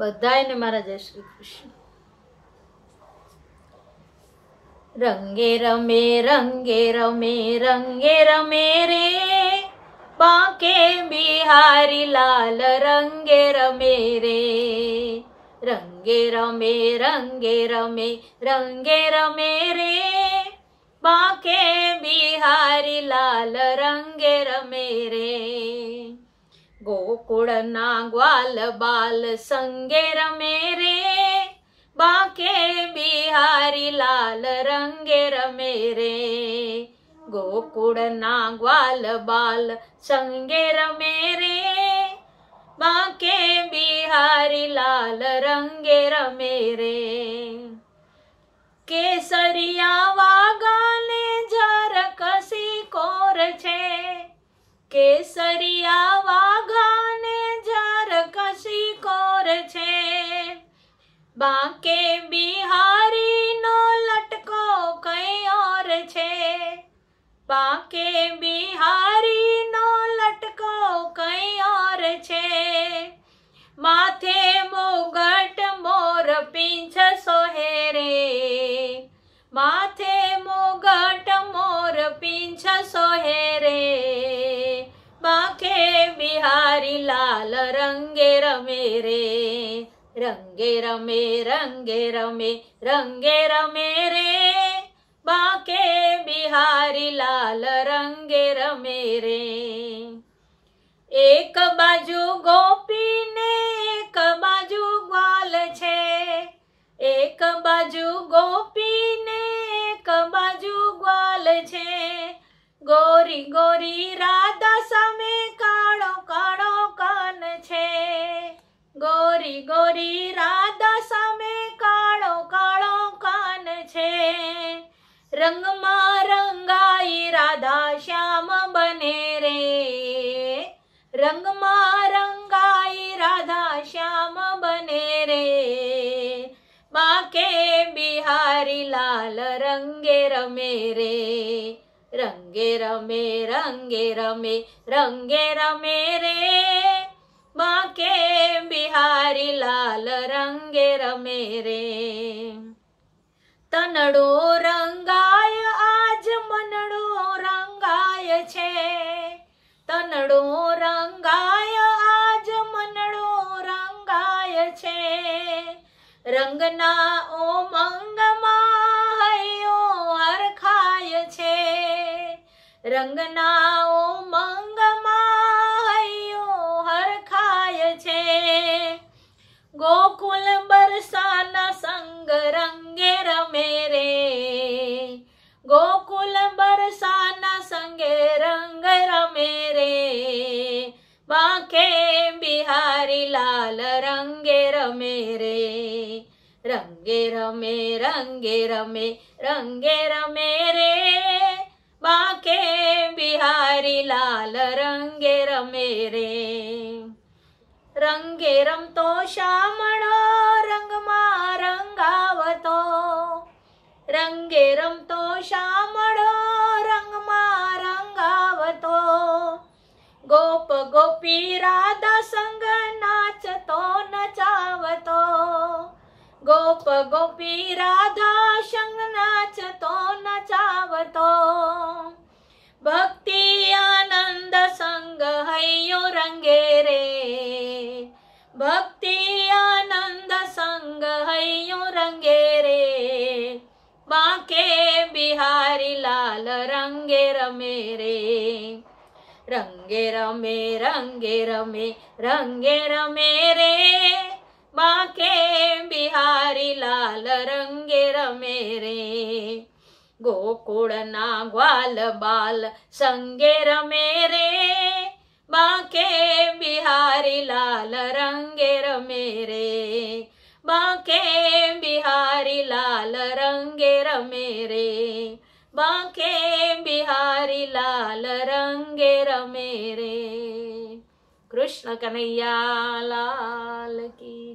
બધાને મારા જય શ્રી કૃષ્ણ રંગે રમે રંગે રમે રંગે રમે રે બાંકે બિહારી લાલ રંગે રમે રે રંગે રમે રંગે રમે રંગે રમે રે બાંકે બિહારી લાલ રંગે રમે રે ગોકુળના ગ્વાલ બાલ સંગે રમે રે બાકે બિહારી લાલ રંગે રમે રે ગોકુળના ગ્વાલ બાલ સંગે રમે રે બાકે બિહારી લાલ રંગે રમે રે કેસરિયા વાગાને જર કસી કોર છે કેસરિયા બાકે બિહારીનો લટકો કઈ ઓર છે બાકે બિહારીનો લટકો કઈ ઓર છે માથે મોગટ મોર પીંછ સોહેરે માથે મોગટ મોર પીંછ સોહેરે બાંકે બિહારી લાલ રંગે રમે રે રંગે રમે રંગે રમે રંગે રમે રે બાકે બિહારી લાલ રંગે રમે રે એક બાજુ ગોપીને એક બાજુ ગ્વાલ છે એક બાજુ ગોપી ને એક બાજુ ગ્વાલ છે ગોરી ગોરી રા રંગમાં રંગાઈ રાધા શ્યામ બને રે બાકે બિહારી લાલ રંગે રમે રે રંગે રમે રંગે રમે રંગે રમે રે બાકે બિહારી લાલ રંગે રમે રે તનડો રંગ રંગના ઓમંગમાં હૈયો હરખાય છે રંગના ઓ રમે રંગે રમે રંગે રમે રે બાકે બિહારી લાલ રંગે રમે રે રંગે રમતો શામણો રંગમાં રંગાવતો રંગે રમતો શામળો રંગમાં રંગાવતો ગોપ ગોપી રાધા સંગ નાચતો નચાવતો ગોપ આવી રાધા સંગ નાચતો નચાવતો ભક્તિ આનંદ સંગ હૈયો રંગે રે ભક્તિ આનંદ સંગ હૈયો રંગે રે બાકે બિહારી લાલ રંગે રમે રે રંગે રમે રંગે રમે રંગે રમે રે રે ગોકુળના ગ્વાલ બાલ સંગે રમે રે બાકે બિહારી લાલ રંગે રમે રે બાકે બિહારી લાલ રંગે રમે રે બાકે બિહારી લાલ રંગે રમે રે કૃષ્ણ કનૈયા લાલ કી